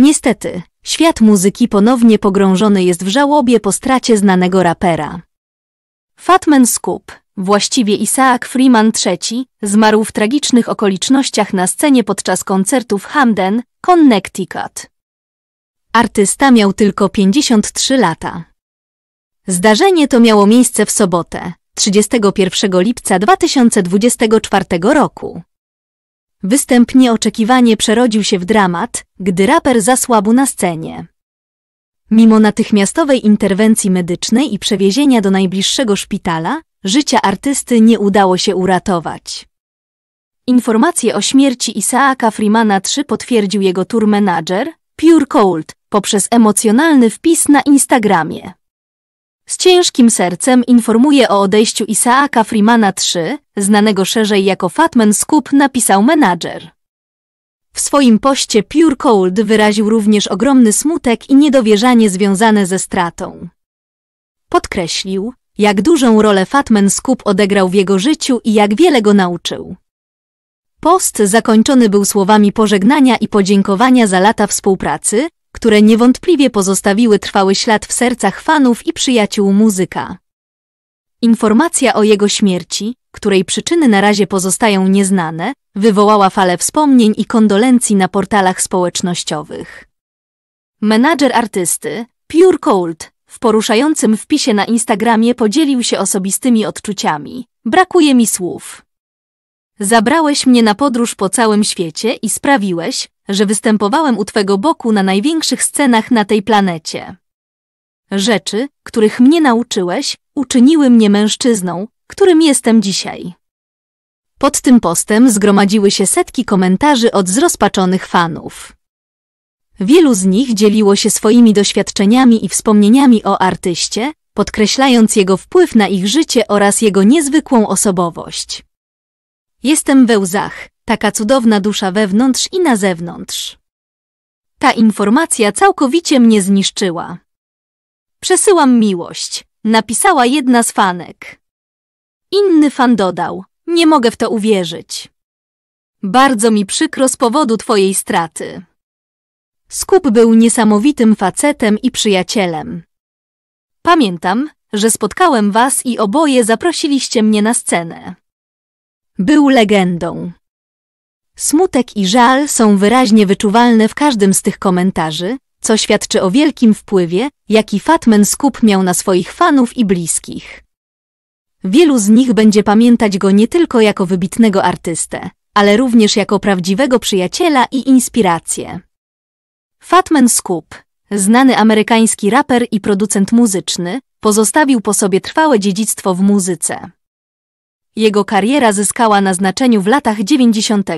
Niestety, świat muzyki ponownie pogrążony jest w żałobie po stracie znanego rapera. Fatman Scoop, właściwie Isaac Freeman III, zmarł w tragicznych okolicznościach na scenie podczas koncertu w Hamden, Connecticut. Artysta miał tylko 53 lata. Zdarzenie to miało miejsce w sobotę, 31 lipca 2024 roku. Występ nieoczekiwanie przerodził się w dramat, gdy raper zasłabł na scenie. Mimo natychmiastowej interwencji medycznej i przewiezienia do najbliższego szpitala, życia artysty nie udało się uratować. Informacje o śmierci Isaaka Freemana III potwierdził jego tour manager, Pure Cold, poprzez emocjonalny wpis na Instagramie. Z ciężkim sercem informuje o odejściu Isaaka Freemana III, znanego szerzej jako Fatman Scoop, napisał menadżer. W swoim poście Pure Cold wyraził również ogromny smutek i niedowierzanie związane ze stratą. Podkreślił, jak dużą rolę Fatman Scoop odegrał w jego życiu i jak wiele go nauczył. Post zakończony był słowami pożegnania i podziękowania za lata współpracy, które niewątpliwie pozostawiły trwały ślad w sercach fanów i przyjaciół muzyka. Informacja o jego śmierci, której przyczyny na razie pozostają nieznane, wywołała falę wspomnień i kondolencji na portalach społecznościowych. Menadżer artysty, Pure Cold, w poruszającym wpisie na Instagramie podzielił się osobistymi odczuciami. Brakuje mi słów. Zabrałeś mnie na podróż po całym świecie i sprawiłeś, że występowałem u Twego boku na największych scenach na tej planecie. Rzeczy, których mnie nauczyłeś, uczyniły mnie mężczyzną, którym jestem dzisiaj. Pod tym postem zgromadziły się setki komentarzy od zrozpaczonych fanów. Wielu z nich dzieliło się swoimi doświadczeniami i wspomnieniami o artyście, podkreślając jego wpływ na ich życie oraz jego niezwykłą osobowość. Jestem we łzach, taka cudowna dusza wewnątrz i na zewnątrz. Ta informacja całkowicie mnie zniszczyła. Przesyłam miłość, napisała jedna z fanek. Inny fan dodał, nie mogę w to uwierzyć. Bardzo mi przykro z powodu twojej straty. Skup był niesamowitym facetem i przyjacielem. Pamiętam, że spotkałem was i oboje zaprosiliście mnie na scenę. Był legendą. Smutek i żal są wyraźnie wyczuwalne w każdym z tych komentarzy, co świadczy o wielkim wpływie, jaki Fatman Skup miał na swoich fanów i bliskich. Wielu z nich będzie pamiętać go nie tylko jako wybitnego artystę, ale również jako prawdziwego przyjaciela i inspirację. Fatman Scoop, znany amerykański raper i producent muzyczny, pozostawił po sobie trwałe dziedzictwo w muzyce. Jego kariera zyskała na znaczeniu w latach 90.,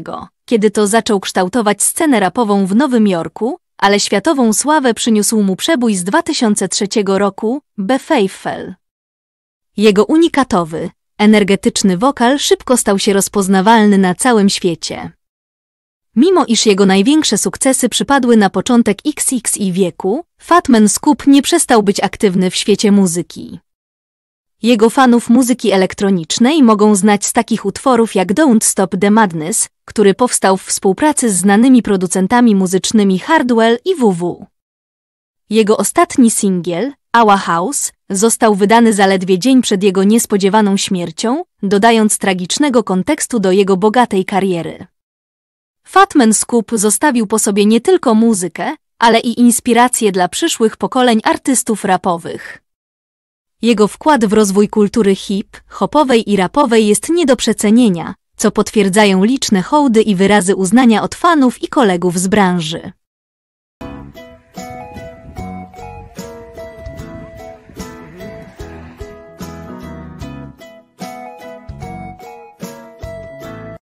kiedy to zaczął kształtować scenę rapową w Nowym Jorku, ale światową sławę przyniósł mu przebój z 2003 roku, Be Jego unikatowy, energetyczny wokal szybko stał się rozpoznawalny na całym świecie. Mimo iż jego największe sukcesy przypadły na początek XXI wieku, Fatman Scoop nie przestał być aktywny w świecie muzyki. Jego fanów muzyki elektronicznej mogą znać z takich utworów jak Don't Stop the Madness, który powstał w współpracy z znanymi producentami muzycznymi Hardwell i WW. Jego ostatni singiel, Our House, został wydany zaledwie dzień przed jego niespodziewaną śmiercią, dodając tragicznego kontekstu do jego bogatej kariery. Fatman Scoop zostawił po sobie nie tylko muzykę, ale i inspirację dla przyszłych pokoleń artystów rapowych. Jego wkład w rozwój kultury hip, hopowej i rapowej jest nie do przecenienia, co potwierdzają liczne hołdy i wyrazy uznania od fanów i kolegów z branży.